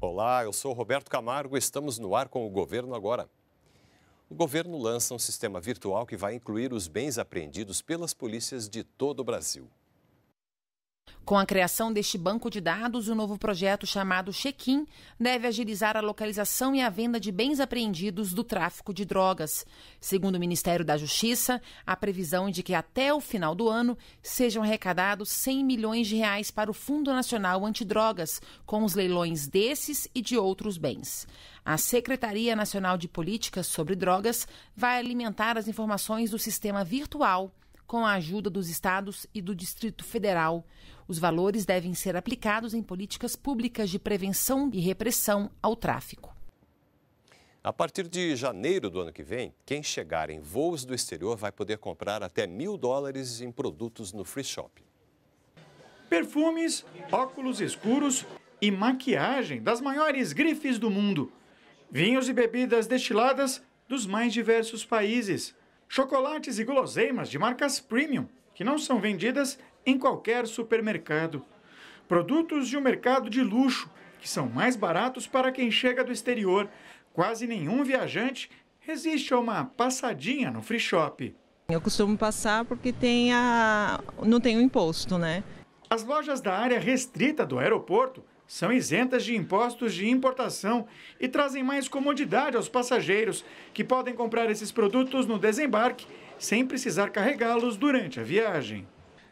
Olá, eu sou Roberto Camargo e estamos no ar com o governo agora. O governo lança um sistema virtual que vai incluir os bens apreendidos pelas polícias de todo o Brasil. Com a criação deste banco de dados, o novo projeto chamado Check-in deve agilizar a localização e a venda de bens apreendidos do tráfico de drogas. Segundo o Ministério da Justiça, a previsão é de que até o final do ano sejam arrecadados 100 milhões de reais para o Fundo Nacional Antidrogas, com os leilões desses e de outros bens. A Secretaria Nacional de Políticas sobre Drogas vai alimentar as informações do sistema virtual com a ajuda dos estados e do Distrito Federal. Os valores devem ser aplicados em políticas públicas de prevenção e repressão ao tráfico. A partir de janeiro do ano que vem, quem chegar em voos do exterior vai poder comprar até mil dólares em produtos no free shop. Perfumes, óculos escuros e maquiagem das maiores grifes do mundo. Vinhos e bebidas destiladas dos mais diversos países chocolates e guloseimas de marcas premium, que não são vendidas em qualquer supermercado. Produtos de um mercado de luxo, que são mais baratos para quem chega do exterior. Quase nenhum viajante resiste a uma passadinha no free shop. Eu costumo passar porque tem a... não tem o imposto, né? As lojas da área restrita do aeroporto são isentas de impostos de importação e trazem mais comodidade aos passageiros, que podem comprar esses produtos no desembarque sem precisar carregá-los durante a viagem.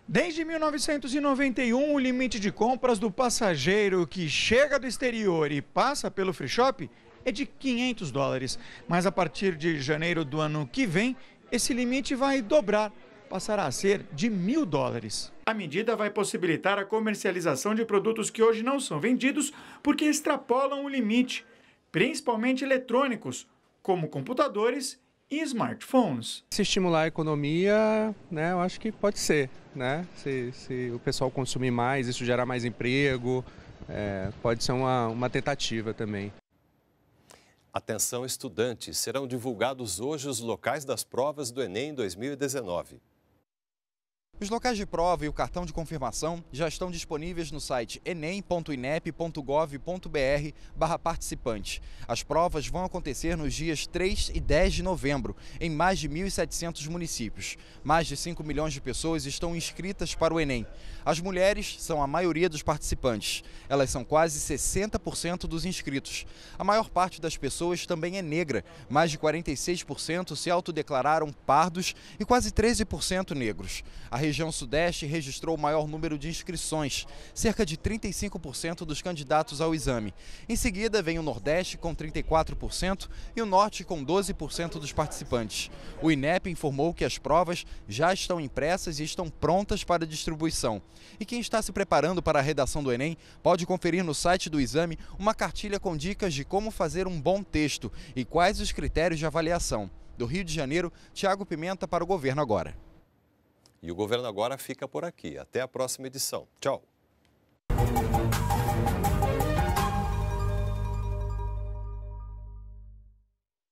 Desde 1991, o limite de compras do passageiro que chega do exterior e passa pelo free shop é de 500 dólares. Mas a partir de janeiro do ano que vem, esse limite vai dobrar passará a ser de mil dólares. A medida vai possibilitar a comercialização de produtos que hoje não são vendidos porque extrapolam o limite, principalmente eletrônicos, como computadores e smartphones. Se estimular a economia, né, eu acho que pode ser. Né? Se, se o pessoal consumir mais, isso gerar mais emprego, é, pode ser uma, uma tentativa também. Atenção estudantes, serão divulgados hoje os locais das provas do Enem 2019. Os locais de prova e o cartão de confirmação já estão disponíveis no site enem.inep.gov.br barra participante. As provas vão acontecer nos dias 3 e 10 de novembro, em mais de 1.700 municípios. Mais de 5 milhões de pessoas estão inscritas para o Enem. As mulheres são a maioria dos participantes. Elas são quase 60% dos inscritos. A maior parte das pessoas também é negra. Mais de 46% se autodeclararam pardos e quase 13% negros. A região Sudeste registrou o maior número de inscrições, cerca de 35% dos candidatos ao exame. Em seguida, vem o Nordeste, com 34%, e o Norte, com 12% dos participantes. O INEP informou que as provas já estão impressas e estão prontas para distribuição. E quem está se preparando para a redação do Enem pode conferir no site do exame uma cartilha com dicas de como fazer um bom texto e quais os critérios de avaliação. Do Rio de Janeiro, Tiago Pimenta para o Governo Agora. E o governo agora fica por aqui. Até a próxima edição. Tchau.